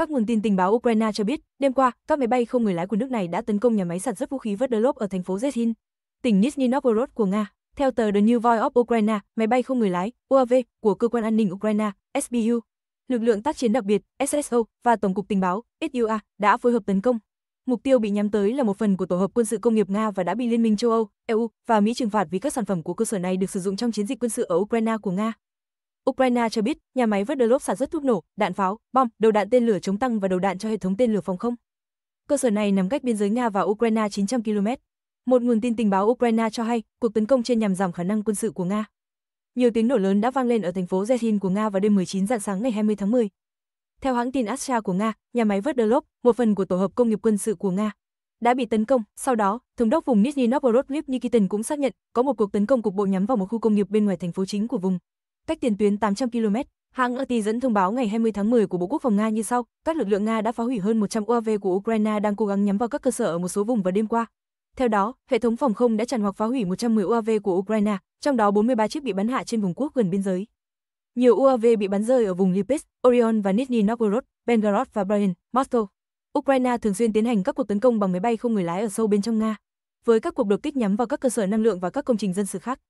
Các nguồn tin tình báo Ukraine cho biết, đêm qua, các máy bay không người lái của nước này đã tấn công nhà máy sản xuất vũ khí Verdolov ở thành phố Zetin, tỉnh Nizhny Novgorod của Nga. Theo tờ The New Voice of Ukraine, máy bay không người lái UAV của cơ quan an ninh Ukraine SBU, lực lượng tác chiến đặc biệt SSO và tổng cục tình báo SUA đã phối hợp tấn công. Mục tiêu bị nhắm tới là một phần của tổ hợp quân sự công nghiệp Nga và đã bị Liên minh châu Âu, EU và Mỹ trừng phạt vì các sản phẩm của cơ sở này được sử dụng trong chiến dịch quân sự ở Ukraine của Nga. Ukraine cho biết, nhà máy Vladov sản xuất thuốc nổ, đạn pháo, bom, đầu đạn tên lửa chống tăng và đầu đạn cho hệ thống tên lửa phòng không. Cơ sở này nằm cách biên giới Nga và Ukraine 900 km. Một nguồn tin tình báo Ukraine cho hay, cuộc tấn công trên nhằm giảm khả năng quân sự của Nga. Nhiều tiếng nổ lớn đã vang lên ở thành phố Zetin của Nga vào đêm 19 rạng sáng ngày 20 tháng 10. Theo hãng tin Astra của Nga, nhà máy Vladov, một phần của tổ hợp công nghiệp quân sự của Nga, đã bị tấn công. Sau đó, thống đốc vùng Nizhny Novgorod Gleb Nikitin cũng xác nhận có một cuộc tấn công cục bộ nhắm vào một khu công nghiệp bên ngoài thành phố chính của vùng cách tiền tuyến 800 km. Hãng RT dẫn thông báo ngày 20 tháng 10 của Bộ Quốc phòng Nga như sau, các lực lượng Nga đã phá hủy hơn 100 UAV của Ukraine đang cố gắng nhắm vào các cơ sở ở một số vùng vào đêm qua. Theo đó, hệ thống phòng không đã chặn hoặc phá hủy 110 UAV của Ukraine, trong đó 43 chiếc bị bắn hạ trên vùng quốc gần biên giới. Nhiều UAV bị bắn rơi ở vùng Lipetsk, Orion và Nizhny Novgorod, Belgorod và Bryansk, Moscow. Ukraine thường xuyên tiến hành các cuộc tấn công bằng máy bay không người lái ở sâu bên trong Nga, với các cuộc đột kích nhắm vào các cơ sở năng lượng và các công trình dân sự khác.